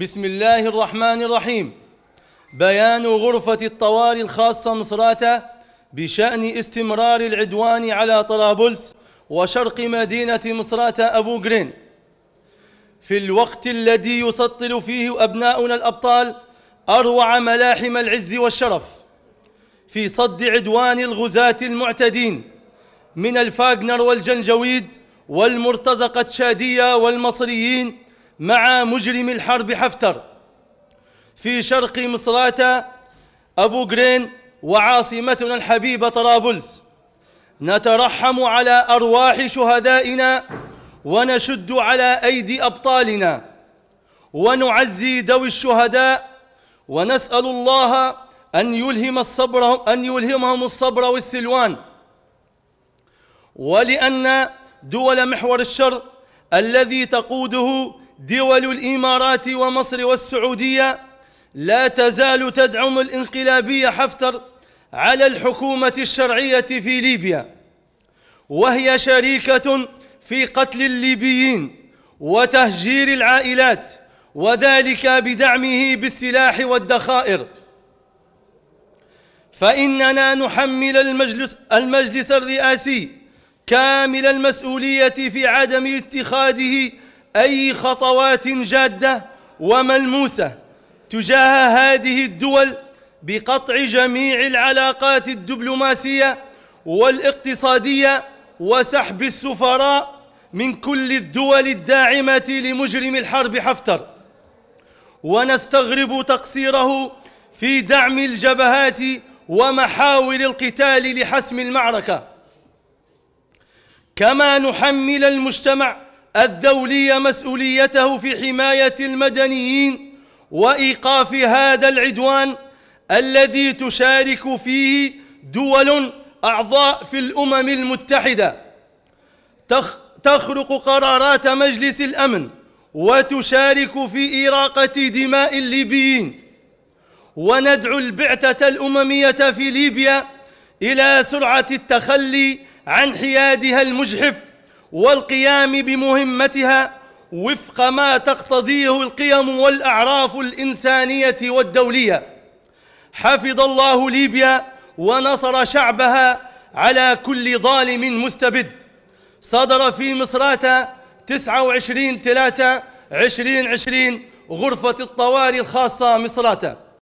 بسم الله الرحمن الرحيم بيان غرفة الطوارئ الخاصة مصراتة بشأن استمرار العدوان على طرابلس وشرق مدينة مصراتة أبو جرين في الوقت الذي يسطل فيه أبناؤنا الأبطال أروع ملاحم العز والشرف في صد عدوان الغزاة المعتدين من الفاغنر والجنجويد والمرتزقة شادية والمصريين مع مجرم الحرب حفتر في شرق مصراتة أبو قرين وعاصمتنا الحبيبة طرابلس نترحم على أرواح شهدائنا ونشد على أيدي أبطالنا ونعزي ذوي الشهداء ونسأل الله أن يلهم الصبر أن يلهمهم الصبر والسلوان ولأن دول محور الشر الذي تقوده دول الإمارات ومصر والسعودية لا تزال تدعم الإنقلابية حفتر على الحكومة الشرعية في ليبيا وهي شريكة في قتل الليبيين وتهجير العائلات وذلك بدعمه بالسلاح والدخائر فإننا نحمل المجلس, المجلس الرئاسي كامل المسؤولية في عدم اتخاذه أي خطوات جادة وملموسة تجاه هذه الدول بقطع جميع العلاقات الدبلوماسية والاقتصادية وسحب السفراء من كل الدول الداعمة لمجرم الحرب حفتر ونستغرب تقصيره في دعم الجبهات ومحاور القتال لحسم المعركة كما نحمل المجتمع الدولي مسؤوليته في حماية المدنيين وإيقاف هذا العدوان الذي تشارك فيه دول أعضاء في الأمم المتحدة تخرق قرارات مجلس الأمن وتشارك في إراقة دماء الليبيين وندعو البعثة الأممية في ليبيا إلى سرعة التخلي عن حيادها المجحف والقيام بمهمتها وفق ما تقتضيه القيم والأعراف الإنسانية والدولية حفظ الله ليبيا ونصر شعبها على كل ظالم مستبد صدر في مصراتة 29 3 2020 غرفة الطوارئ الخاصة مصراتة